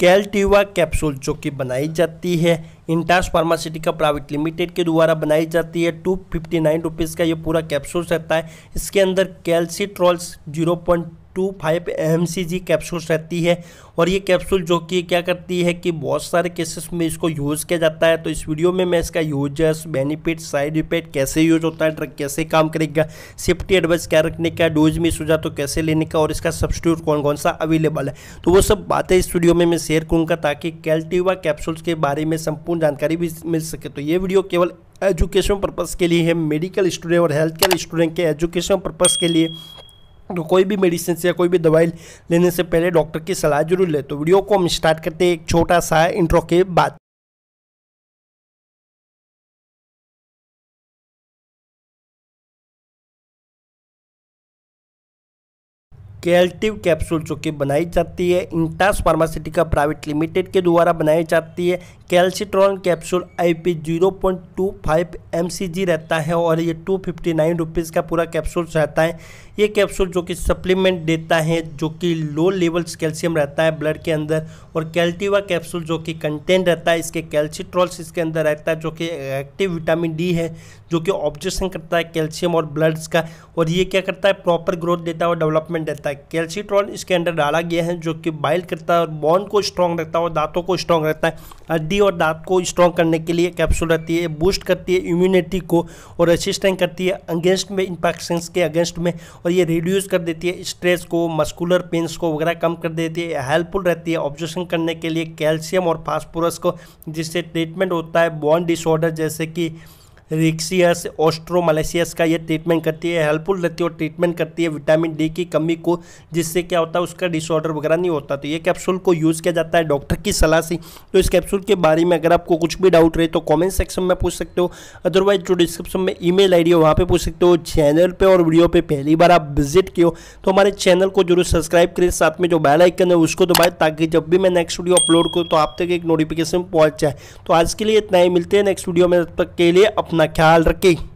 कैल्टिवा capsule जो कि बनाई जाती है इंटास फार्मास्यूटिकल प्राइवेट लिमिटेड के द्वारा बनाई जाती है टू फिफ्टी नाइन रुपीज़ का ये पूरा कैप्सूल रहता है इसके अंदर calcitriols zero point two five M capsules रहती है और ये कैप्सूल जो कि क्या करती है कि बहुत सारे केसेस में इसको यूज़ किया जाता है तो इस वीडियो में मैं इसका यूजर्स बेनिफिट साइड इफेक्ट कैसे यूज होता है ड्रग कैसे काम करेगा सेफ्टी एडवाइस क्या रखने का डोज में सुझा तो कैसे लेने का और इसका सब्सिट्यूट कौन कौन सा अवेलेबल है तो वो सब बातें इस वीडियो में मैं शेयर करूँगा ताकि कैल्टिवा कैप्सूल्स के बारे में संपूर्ण जानकारी भी मिल सके तो ये वीडियो केवल एजुकेशन पर्पज़ के लिए है मेडिकल स्टूडेंट और हेल्थ केयर स्टूडेंट के एजुकेशन पर्पज़ के लिए तो कोई भी मेडिसिन या कोई भी दवाई लेने से पहले डॉक्टर की सलाह जरूर ले तो वीडियो को हम स्टार्ट करते हैं एक छोटा सा इंट्रो के बाद केल्टिव कैप्सूल जो कि बनाई जाती है इंटास फार्मास्यूटिका प्राइवेट लिमिटेड के द्वारा बनाई जाती है कैल्सिट्रॉन कैप्सूल आईपी 0.25 एमसीजी रहता है और ये टू फिफ्टी नाइन रुपीज़ का पूरा कैप्सूल रहता है ये कैप्सूल जो कि सप्लीमेंट देता है जो कि लो लेवल्स कैल्शियम रहता है ब्लड के अंदर और कैल्टिवा कैप्सूल जो कि कंटेंट रहता है इसके कैल्सिट्रॉल्स इसके अंदर रहता है जो कि एक्टिव विटामिन डी है जो कि ऑब्जेक्शन करता है कैल्शियम और ब्लड्स का और ये क्या करता है प्रॉपर ग्रोथ देता है और डेवलपमेंट देता है कैल्सीट्रॉन इसके अंदर डाला गया है जो कि बाइल करता है और बॉन को स्ट्रॉन्ग रखता है और दांतों को स्ट्रॉन्ग रखता है हड्डी और दांत को स्ट्रॉन्ग करने के लिए कैप्सूल रहती है बूस्ट करती है इम्यूनिटी को और रेसिस्टेंट करती है अगेंस्ट में इन्फेक्शंस के अगेंस्ट में और ये रिड्यूस कर देती है स्ट्रेस को मस्कुलर पेंस को वगैरह कम कर देती है हेल्पफुल रहती है ऑब्जर्वेशन करने के लिए कैल्शियम और फास्फोरस को जिससे ट्रीटमेंट होता है बॉन डिसऑर्डर जैसे कि रिक्सियस ऑस्ट्रोमलेसियस का ये ट्रीटमेंट करती है हेल्पफुल रहती है और ट्रीटमेंट करती है विटामिन डी की कमी को जिससे क्या होता है उसका डिसऑर्डर वगैरह नहीं होता तो ये कैप्सूल को यूज़ किया जाता है डॉक्टर की सलाह से तो इस कैप्सूल के बारे में अगर आपको कुछ भी डाउट रहे तो कॉमेंट सेक्शन में पूछ सकते हो अदरवाइज जो डिस्क्रिप्शन में ई मेल आई वहाँ पर पूछ सकते हो चैनल पर और वीडियो पर पहली बार आप विजिट किए तो हमारे चैनल को जरूर सब्सक्राइब करें साथ में जो बैलाइकन आइकन है उसको दबाए ताकि जब भी मैं नेक्स्ट वीडियो अपलोड करूँ तो आप तक एक नोटिफिकेशन पहुँच जाए तो आज के लिए इतना ही मिलते हैं नेक्स्ट वीडियो में तब तक के लिए अपना अपना ख्याल रखें